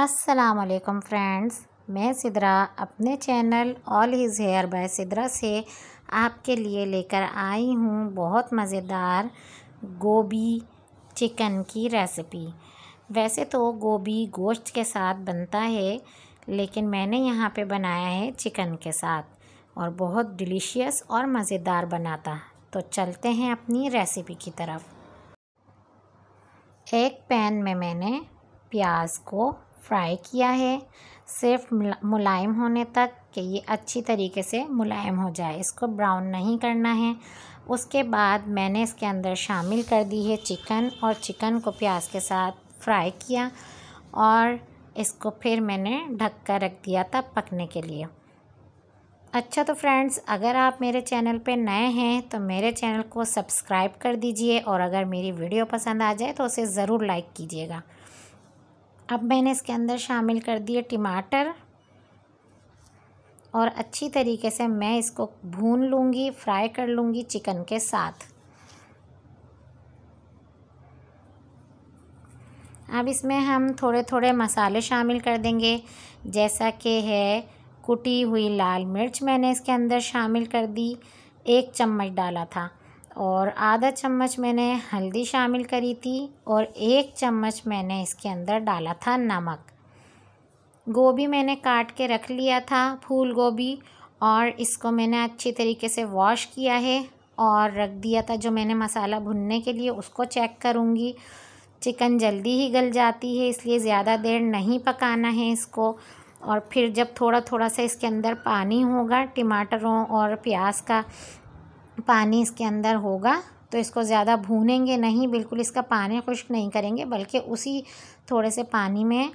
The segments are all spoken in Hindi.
असलकम फ्रेंड्स मैं सिद्रा अपने चैनल ऑल हिज हेयर बाय सिद्रा से आपके लिए लेकर आई हूँ बहुत मज़ेदार गोभी चिकन की रेसिपी वैसे तो गोभी गोश्त के साथ बनता है लेकिन मैंने यहाँ पे बनाया है चिकन के साथ और बहुत डिलीशियस और मज़ेदार बनाता तो चलते हैं अपनी रेसिपी की तरफ एक पैन में मैंने प्याज को फ्राई किया है सिर्फ मुलायम होने तक कि ये अच्छी तरीके से मुलायम हो जाए इसको ब्राउन नहीं करना है उसके बाद मैंने इसके अंदर शामिल कर दी है चिकन और चिकन को प्याज के साथ फ्राई किया और इसको फिर मैंने ढक कर रख दिया था पकने के लिए अच्छा तो फ्रेंड्स अगर आप मेरे चैनल पे नए हैं तो मेरे चैनल को सब्सक्राइब कर दीजिए और अगर मेरी वीडियो पसंद आ जाए तो उसे ज़रूर लाइक कीजिएगा अब मैंने इसके अंदर शामिल कर दिए टमाटर और अच्छी तरीके से मैं इसको भून लूँगी फ्राई कर लूँगी चिकन के साथ अब इसमें हम थोड़े थोड़े मसाले शामिल कर देंगे जैसा कि है कुटी हुई लाल मिर्च मैंने इसके अंदर शामिल कर दी एक चम्मच डाला था और आधा चम्मच मैंने हल्दी शामिल करी थी और एक चम्मच मैंने इसके अंदर डाला था नमक गोभी मैंने काट के रख लिया था फूल गोभी और इसको मैंने अच्छी तरीके से वॉश किया है और रख दिया था जो मैंने मसाला भुनने के लिए उसको चेक करूँगी चिकन जल्दी ही गल जाती है इसलिए ज़्यादा देर नहीं पकाना है इसको और फिर जब थोड़ा थोड़ा सा इसके अंदर पानी होगा टमाटरों और प्याज का पानी इसके अंदर होगा तो इसको ज़्यादा भूनेंगे नहीं बिल्कुल इसका पानी खुश्क नहीं करेंगे बल्कि उसी थोड़े से पानी में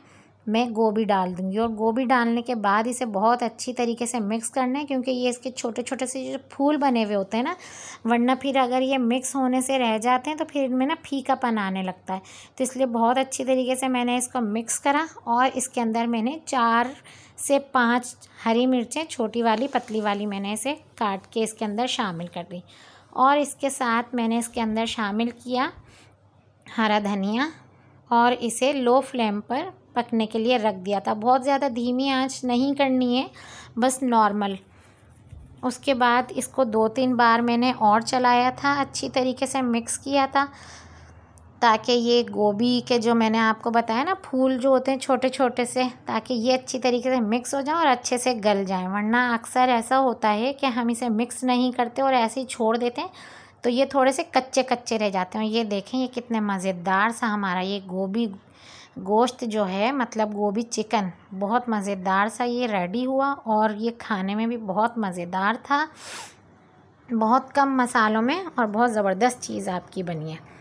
मैं गोभी डाल दूँगी और गोभी डालने के बाद इसे बहुत अच्छी तरीके से मिक्स करना है क्योंकि ये इसके छोटे छोटे से जो फूल बने हुए होते हैं ना वरना फिर अगर ये मिक्स होने से रह जाते हैं तो फिर इनमें ना फीकापन आने लगता है तो इसलिए बहुत अच्छी तरीके से मैंने इसको मिक्स करा और इसके अंदर मैंने चार से पाँच हरी मिर्चें छोटी वाली पतली वाली मैंने इसे काट के इसके अंदर शामिल कर दी और इसके साथ मैंने इसके अंदर शामिल किया हरा धनिया और इसे लो फ्लेम पर पकने के लिए रख दिया था बहुत ज़्यादा धीमी आंच नहीं करनी है बस नॉर्मल उसके बाद इसको दो तीन बार मैंने और चलाया था अच्छी तरीके से मिक्स किया था ताकि ये गोभी के जो मैंने आपको बताया ना फूल जो होते हैं छोटे छोटे से ताकि ये अच्छी तरीके से मिक्स हो जाए और अच्छे से गल जाएँ वरना अक्सर ऐसा होता है कि हम इसे मिक्स नहीं करते और ऐसे ही छोड़ देते हैं तो ये थोड़े से कच्चे कच्चे रह जाते हैं ये देखें ये कितने मज़ेदार सा हमारा ये गोभी गोश्त जो है मतलब गोभी चिकन बहुत मज़ेदार सा ये रेडी हुआ और ये खाने में भी बहुत मज़ेदार था बहुत कम मसालों में और बहुत ज़बरदस्त चीज़ आपकी बनी है